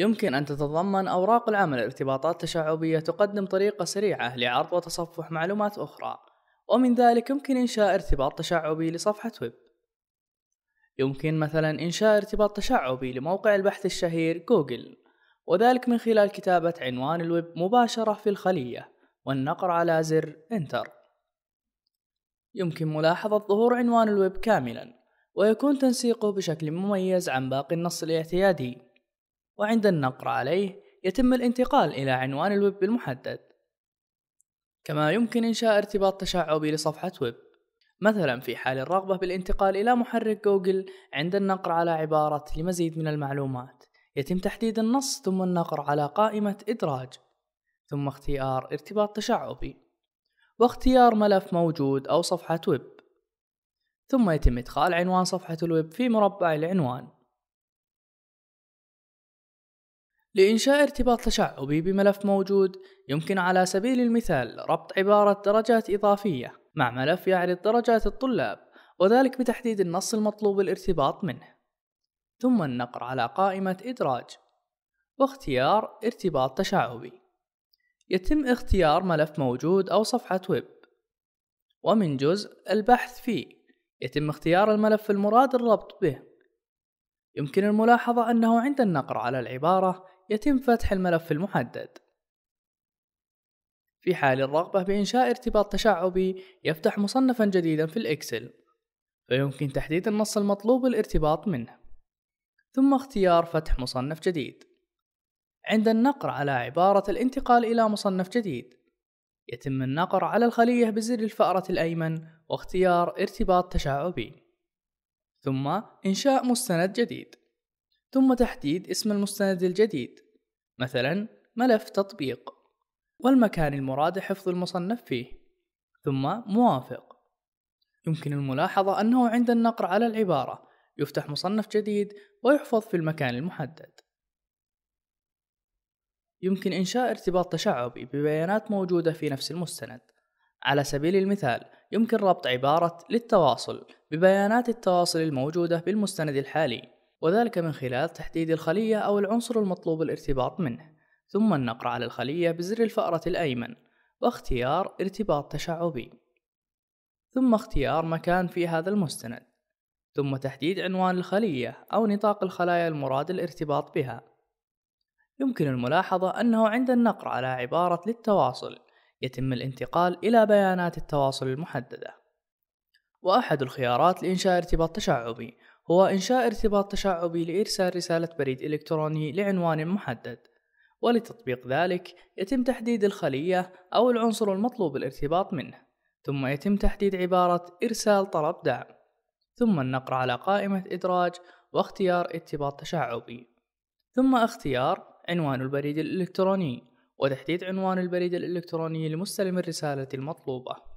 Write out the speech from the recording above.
يمكن أن تتضمن أوراق العمل ارتباطات تشعبية تقدم طريقة سريعة لعرض وتصفح معلومات أخرى ومن ذلك يمكن إنشاء ارتباط تشعبي لصفحة ويب يمكن مثلا إنشاء ارتباط تشعبي لموقع البحث الشهير جوجل وذلك من خلال كتابة عنوان الويب مباشرة في الخلية والنقر على زر انتر يمكن ملاحظة ظهور عنوان الويب كاملا ويكون تنسيقه بشكل مميز عن باقي النص الاعتيادي وعند النقر عليه يتم الانتقال إلى عنوان الويب المحدد كما يمكن إنشاء ارتباط تشعبي لصفحة ويب مثلا في حال الرغبة بالانتقال إلى محرك جوجل عند النقر على عبارة لمزيد من المعلومات يتم تحديد النص ثم النقر على قائمة إدراج ثم اختيار ارتباط تشعبي واختيار ملف موجود أو صفحة ويب ثم يتم إدخال عنوان صفحة الويب في مربع العنوان لإنشاء ارتباط تشعبي بملف موجود يمكن على سبيل المثال ربط عبارة درجات إضافية مع ملف يعرض درجات الطلاب وذلك بتحديد النص المطلوب الارتباط منه ثم النقر على قائمة إدراج واختيار ارتباط تشعبي يتم اختيار ملف موجود أو صفحة ويب ومن جزء البحث فيه يتم اختيار الملف المراد الربط به يمكن الملاحظة أنه عند النقر على العبارة يتم فتح الملف المحدد في حال الرغبة بإنشاء ارتباط تشعبي يفتح مصنفا جديدا في الإكسل فيمكن تحديد النص المطلوب الارتباط منه ثم اختيار فتح مصنف جديد عند النقر على عبارة الانتقال إلى مصنف جديد يتم النقر على الخلية بزر الفأرة الأيمن واختيار ارتباط تشعبي ثم إنشاء مستند جديد ثم تحديد اسم المستند الجديد مثلا ملف تطبيق والمكان المراد حفظ المصنف فيه ثم موافق يمكن الملاحظة أنه عند النقر على العبارة يفتح مصنف جديد ويحفظ في المكان المحدد يمكن إنشاء ارتباط تشعبي ببيانات موجودة في نفس المستند على سبيل المثال يمكن ربط عبارة للتواصل ببيانات التواصل الموجودة بالمستند الحالي وذلك من خلال تحديد الخلية أو العنصر المطلوب الارتباط منه ثم النقر على الخلية بزر الفأرة الأيمن واختيار ارتباط تشعبي ثم اختيار مكان في هذا المستند ثم تحديد عنوان الخلية أو نطاق الخلايا المراد الارتباط بها يمكن الملاحظة أنه عند النقر على عبارة للتواصل يتم الانتقال إلى بيانات التواصل المحددة وأحد الخيارات لإنشاء ارتباط تشعبي هو إنشاء ارتباط تشعبي لإرسال رسالة بريد إلكتروني لعنوان محدد ولتطبيق ذلك يتم تحديد الخلية أو العنصر المطلوب الارتباط منه ثم يتم تحديد عبارة إرسال طلب دعم ثم النقر على قائمة إدراج واختيار ارتباط تشعبي ثم اختيار عنوان البريد الإلكتروني وتحديد عنوان البريد الإلكتروني لمستلم الرسالة المطلوبة